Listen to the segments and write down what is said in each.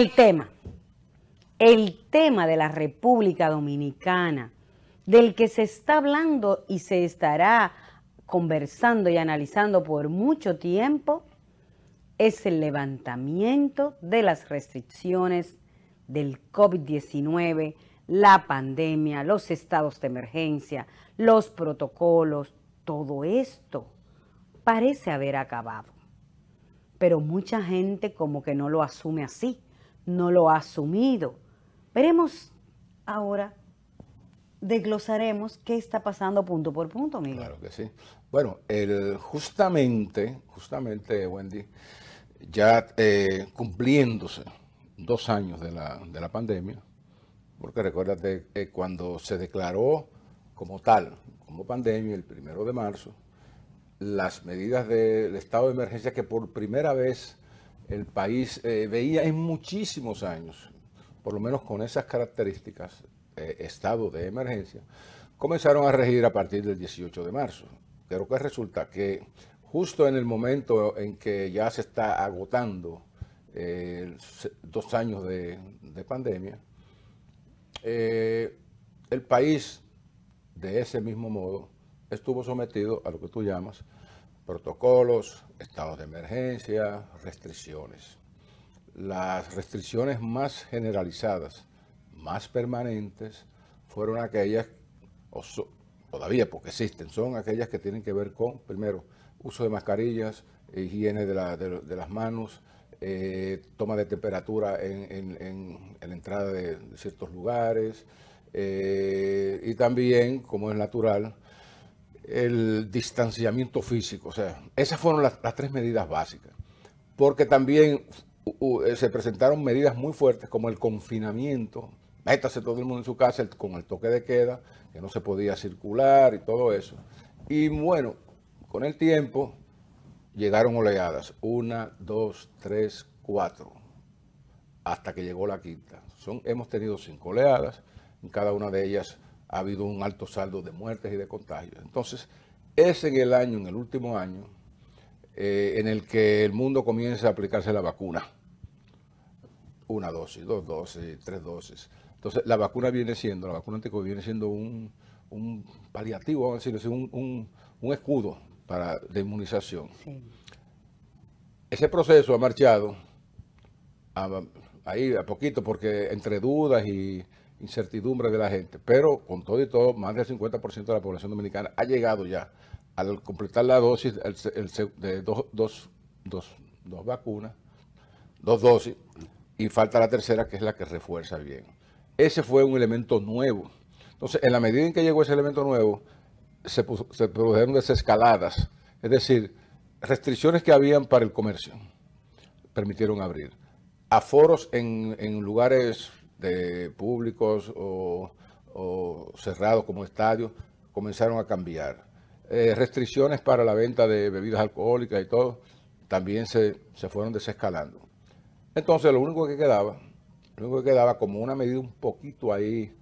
El tema, el tema de la República Dominicana, del que se está hablando y se estará conversando y analizando por mucho tiempo, es el levantamiento de las restricciones del COVID-19, la pandemia, los estados de emergencia, los protocolos, todo esto parece haber acabado. Pero mucha gente como que no lo asume así no lo ha asumido. Veremos ahora, desglosaremos qué está pasando punto por punto, Miguel. Claro que sí. Bueno, el, justamente, justamente, Wendy, ya eh, cumpliéndose dos años de la, de la pandemia, porque recuérdate que cuando se declaró como tal, como pandemia, el primero de marzo, las medidas del estado de emergencia que por primera vez el país eh, veía en muchísimos años, por lo menos con esas características, eh, estado de emergencia, comenzaron a regir a partir del 18 de marzo. Pero que resulta que justo en el momento en que ya se está agotando eh, dos años de pandemia, el país, de ese mismo modo, estuvo sometido a lo que tú llamas protocolos, estados de emergencia, restricciones. Las restricciones más generalizadas, más permanentes, fueron aquellas, o todavía porque existen, son aquellas que tienen que ver con, primero, uso de mascarillas, higiene de, las manos, eh, toma de temperatura en, la entrada de, ciertos lugares, eh, y también, como es natural, el distanciamiento físico. O sea, esas fueron las, tres medidas básicas. Porque también eh, se presentaron medidas muy fuertes como el confinamiento, métase todo el mundo en su casa con el toque de queda, que no se podía circular y todo eso. Y bueno, con el tiempo llegaron oleadas, una, dos, tres, cuatro, hasta que llegó la quinta. Son, hemos tenido cinco oleadas, en cada una de ellas ha habido un alto saldo de muertes y de contagios. Entonces, es en el año, en el último año, eh, en el que el mundo comienza a aplicarse la vacuna. Una dosis, dos dosis, tres dosis. Entonces, la vacuna viene siendo, la vacuna anticovid viene siendo un, paliativo, vamos a decirlo un, un, escudo para de inmunización. Ese proceso ha marchado ahí a poquito, porque entre dudas y incertidumbre de la gente. Pero con todo y todo, más del 50% de la población dominicana ha llegado ya al completar la dosis de dos, dos, dos, vacunas, dos dosis, y falta la tercera que es la que refuerza bien. Ese fue un elemento nuevo. Entonces, en la medida en que llegó ese elemento nuevo, se, produjeron desescaladas, es decir, restricciones que habían para el comercio permitieron abrir. Aforos en lugares de públicos o, cerrados como estadios, comenzaron a cambiar. Eh, restricciones para la venta de bebidas alcohólicas y todo, también se, fueron desescalando. Entonces lo único que quedaba, lo único que quedaba como una medida un poquito ahí,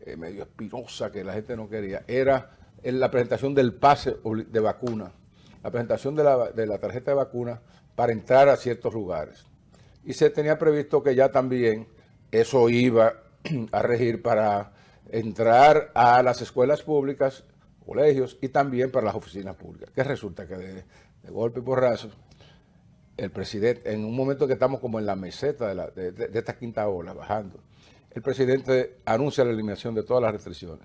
eh, medio espinosa que la gente no quería, era la presentación del pase de vacuna, la presentación de la, de la tarjeta de vacuna para entrar a ciertos lugares. Y se tenía previsto que ya también eso iba a regir para entrar a las escuelas públicas, colegios y también para las oficinas públicas. Que resulta que de, golpe y porrazo, el presidente, en un momento que estamos como en la meseta de, esta quinta ola, bajando, el presidente anuncia la eliminación de todas las restricciones.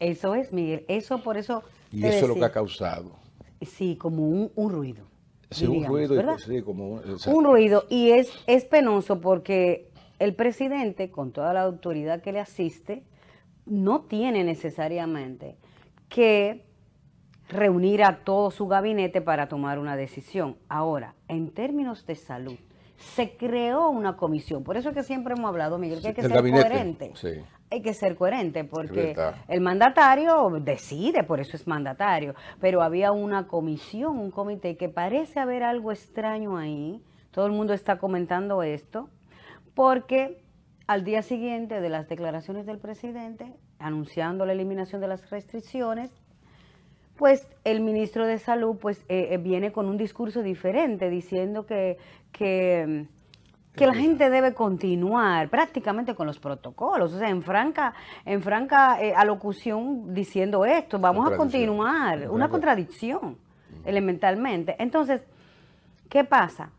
Eso es, Miguel. Eso por eso. Y eso es lo que ha causado. Sí, como un, ruido. Sí, un ruido. Pues sí, como un, un ruido. Y es, es penoso porque el presidente, con toda la autoridad que le asiste, no tiene necesariamente que reunir a todo su gabinete para tomar una decisión. Ahora, en términos de salud, se creó una comisión. Por eso es que siempre hemos hablado, Miguel, que hay que ser coherente. Hay que ser coherente porque el mandatario decide, por eso es mandatario. Pero había una comisión, un comité que parece haber algo extraño ahí. Todo el mundo está comentando esto porque al día siguiente de las declaraciones del presidente, anunciando la eliminación de las restricciones, pues el ministro de Salud pues eh, eh, viene con un discurso diferente, diciendo que, que, mm, la gente debe continuar prácticamente con los protocolos. O sea, en franca, en franca eh, alocución diciendo esto, vamos a continuar. Una contradicción, elementalmente. Entonces, ¿qué pasa?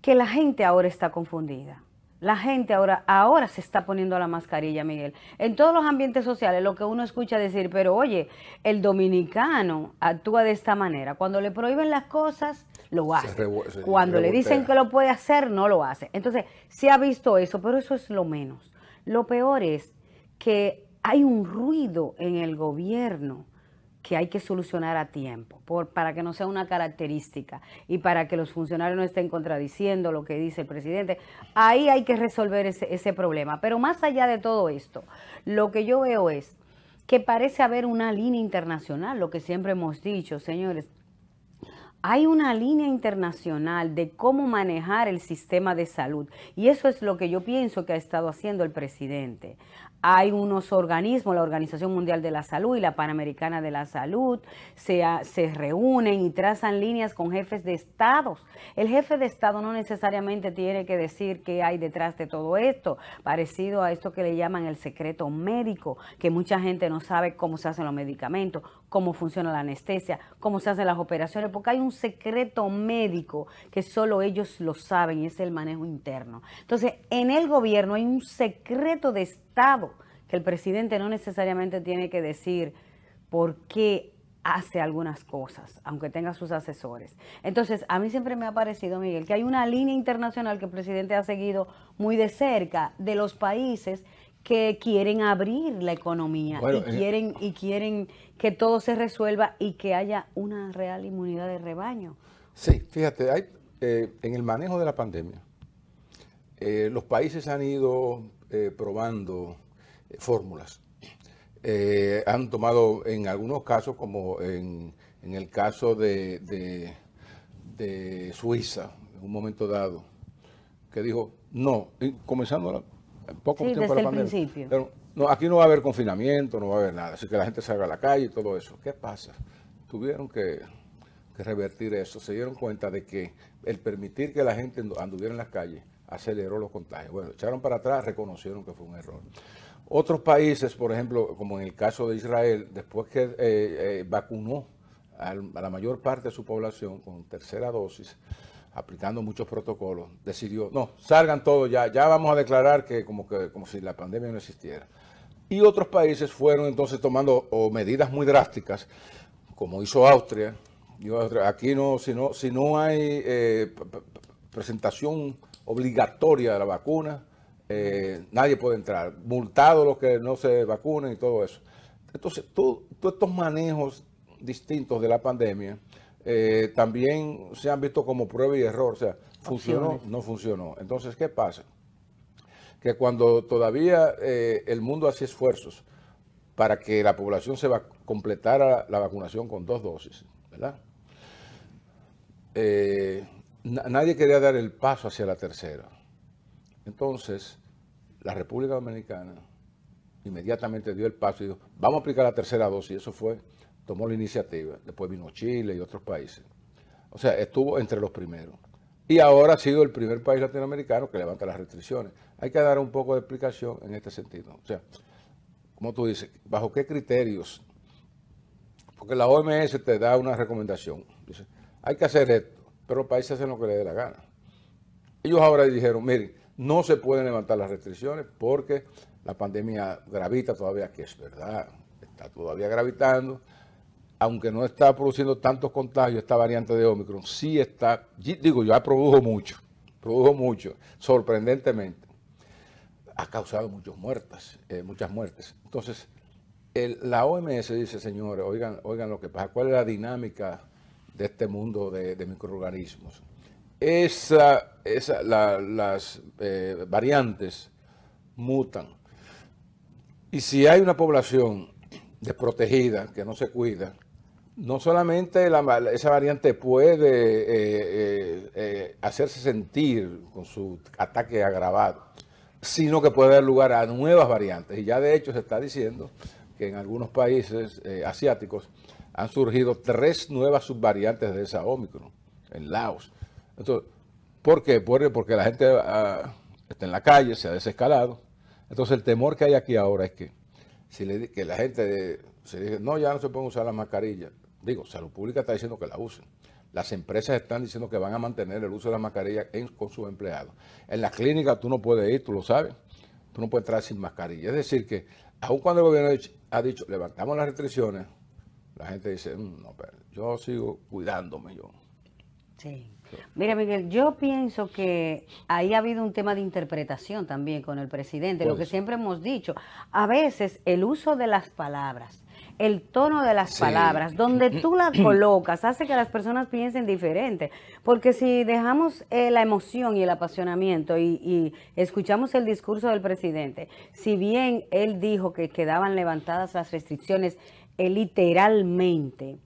Que la gente ahora está confundida. La gente ahora, ahora se está poniendo la mascarilla, Miguel. En todos los ambientes sociales lo que uno escucha decir, pero oye, el dominicano actúa de esta manera. Cuando le prohíben las cosas, lo hace. Cuando le dicen que lo puede hacer, no lo hace. Entonces, se ha visto eso, pero eso es lo menos. Lo peor es que hay un ruido en el gobierno que hay que solucionar a tiempo, por, para que no sea una característica y para que los funcionarios no estén contradiciendo lo que dice el presidente. Ahí hay que resolver ese, ese problema. Pero más allá de todo esto, lo que yo veo es que parece haber una línea internacional, lo que siempre hemos dicho, señores. Hay una línea internacional de cómo manejar el sistema de salud y eso es lo que yo pienso que ha estado haciendo el presidente hay unos organismos, la Organización Mundial de la Salud y la Panamericana de la Salud, se, se reúnen y trazan líneas con jefes de estados. El jefe de estado no necesariamente tiene que decir qué hay detrás de todo esto, parecido a esto que le llaman el secreto médico, que mucha gente no sabe cómo se hacen los medicamentos, cómo funciona la anestesia, cómo se hacen las operaciones, porque hay un secreto médico que solo ellos lo saben y es el manejo interno. Entonces, en el gobierno hay un secreto de Estado que el presidente no necesariamente tiene que decir por qué hace algunas cosas, aunque tenga sus asesores. Entonces, a mí siempre me ha parecido, Miguel, que hay una línea internacional que el presidente ha seguido muy de cerca de los países que quieren abrir la economía y eh, quieren y quieren que todo se resuelva y que haya una real inmunidad de rebaño. Sí, fíjate, eh, en el manejo de la pandemia, eh, los países han ido probando fórmulas. han tomado en algunos casos, como en, el caso de, Suiza, en un momento dado, que dijo, no, comenzando la, poco tiempo desde de principio. no, aquí no va a haber confinamiento, no va a haber nada, así que la gente salga a la calle y todo eso. ¿Qué pasa? Tuvieron que, revertir eso, se dieron cuenta de que el permitir que la gente anduviera en las calles aceleró los contagios. Bueno, echaron para atrás, reconocieron que fue un error. Otros países, por ejemplo, como en el caso de Israel, después que eh, eh, vacunó a la mayor parte de su población con tercera dosis, aplicando muchos protocolos, decidió, no, salgan todos ya, ya vamos a declarar que como, que como si la pandemia no existiera. Y otros países fueron entonces tomando medidas muy drásticas, como hizo Austria. Aquí no, si no, si no hay eh, presentación obligatoria de la vacuna, eh, nadie puede entrar. multado los que no se vacunen y todo eso. Entonces, todos estos manejos distintos de la pandemia eh, también se han visto como prueba y error. O sea, funcionó, no funcionó. Entonces, ¿qué pasa? Que cuando todavía eh, el mundo hacía esfuerzos para que la población se va completara la vacunación con dos dosis, ¿verdad? Eh, nadie quería dar el paso hacia la tercera. Entonces, la República Dominicana inmediatamente dio el paso y dijo, vamos a aplicar la tercera dosis. Y eso fue tomó la iniciativa. Después vino Chile y otros países. O sea, estuvo entre los primeros. Y ahora ha sido el primer país latinoamericano que levanta las restricciones. Hay que dar un poco de explicación en este sentido. O sea, como tú dices, ¿bajo qué criterios? Porque la OMS te da una recomendación. Dice, hay que hacer esto, pero los países hacen lo que les dé la gana. Ellos ahora dijeron, miren, no se pueden levantar las restricciones porque la pandemia gravita todavía, que es verdad, está todavía gravitando aunque no está produciendo tantos contagios esta variante de Omicron, sí está, digo, ha produjo mucho, produjo mucho, sorprendentemente. Ha causado muchas muertes, eh, muchas muertes. Entonces, la OMS dice, señores, oigan, oigan lo que pasa, ¿cuál es la dinámica de este mundo de, microorganismos? Esa, las eh, variantes mutan. Y si hay una población desprotegida, que no se cuida, no solamente esa variante puede eh, eh, eh, hacerse sentir con su ataque agravado, sino que puede dar lugar a nuevas variantes. Y ya de hecho se está diciendo que en algunos países asiáticos han surgido tres nuevas subvariantes de esa Omicron en Laos. Entonces, ¿Por qué? Porque, la gente ah, está en la calle, se ha desescalado. Entonces el temor que hay aquí ahora es que si que la gente se dice, no, ya no se pueden usar las mascarillas, Digo, Salud Pública está diciendo que la usen. Las empresas están diciendo que van a mantener el uso de la mascarilla con sus empleados. En las clínicas tú no puedes ir, tú lo sabes. Tú no puedes entrar sin mascarilla. Es decir, que aun cuando el gobierno ha dicho, levantamos las restricciones, la gente dice, mm, no, pero yo sigo cuidándome yo. Sí. Mira, Miguel, yo pienso que ahí ha habido un tema de interpretación también con el presidente, lo que siempre hemos dicho. A veces el uso de las palabras el tono de las palabras, donde tú las colocas, hace que las personas piensen diferente. Porque si dejamos eh, la emoción y el apasionamiento y, escuchamos el discurso del presidente, si bien él dijo que quedaban levantadas las restricciones eh, literalmente,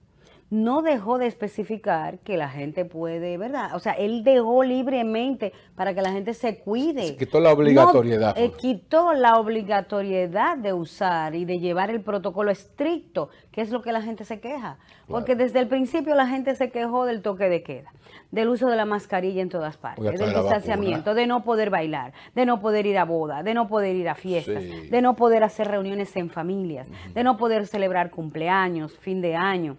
no dejó de especificar que la gente puede, ¿verdad? O sea, él dejó libremente para que la gente se cuide. quitó la obligatoriedad. Eh, quitó la obligatoriedad de usar y de llevar el protocolo estricto, que es lo que la gente se queja. Porque desde el principio la gente se quejó del toque de queda, del uso de la mascarilla en todas partes, del distanciamiento, de no poder bailar, de no poder ir a boda, de no poder ir a fiestas, de no poder hacer reuniones en familias, de no poder celebrar cumpleaños, fin de año.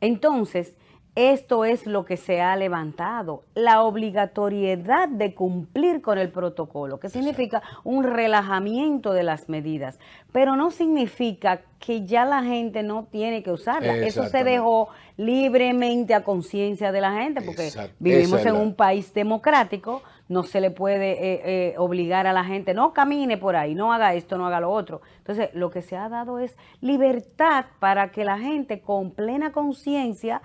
Entonces, esto es lo que se ha levantado, la obligatoriedad de cumplir con el protocolo, que significa un relajamiento de las medidas, pero no significa que ya la gente no tiene que usarla. Eso se dejó libremente a conciencia de la gente, porque vivimos en un país democrático, no se le puede eh, eh, obligar a la gente, no camine por ahí, no haga esto, no haga lo otro. Entonces, lo que se ha dado es libertad para que la gente con plena conciencia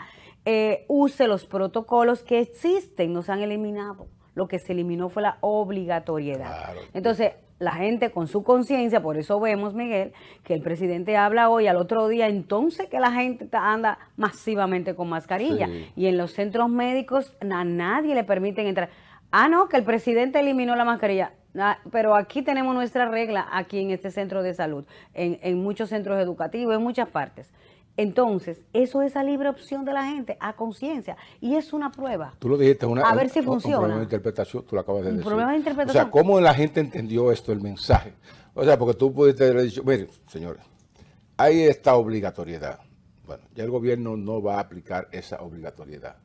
eh, use los protocolos que existen, no se han eliminado. Lo que se eliminó fue la obligatoriedad. Entonces, la gente con su conciencia, por eso vemos, Miguel, que el presidente habla hoy, al otro día, entonces que la gente anda masivamente con mascarilla. Y en los centros médicos a nadie le permiten entrar. Ah, no, que el presidente eliminó la mascarilla. Ah, pero aquí tenemos nuestra regla, aquí en este centro de salud, en, en muchos centros educativos, en muchas partes. Entonces, eso es la libre opción de la gente a conciencia y es una prueba. Tú lo dijiste, una, a ver si funciona. problema de interpretación, tú lo acabas de un problema de interpretación. O sea, ¿cómo la gente entendió esto, el mensaje? O sea, porque tú pudiste haber dicho, mire, señores, hay esta obligatoriedad. Bueno, ya el gobierno no va a aplicar esa obligatoriedad.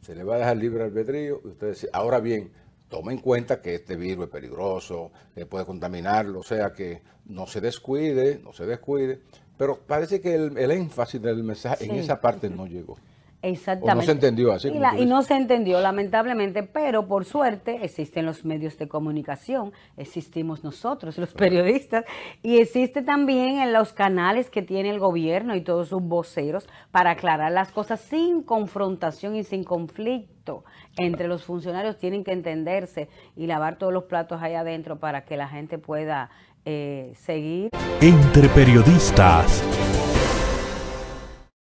Se le va a dejar libre albedrío y ustedes dice, ahora bien, toma en cuenta que este virus es peligroso, que puede contaminarlo, o sea que no se descuide, no se descuide. Pero parece que el, énfasis del mensaje en esa parte no llegó. Exactamente. no se entendió así. Y, no se entendió, lamentablemente, pero por suerte existen los medios de comunicación, existimos nosotros, los periodistas, y existe también en los canales que tiene el gobierno y todos sus voceros para aclarar las cosas sin confrontación y sin conflicto entre los funcionarios. Tienen que entenderse y lavar todos los platos ahí adentro para que la gente pueda eh, seguir. Entre periodistas.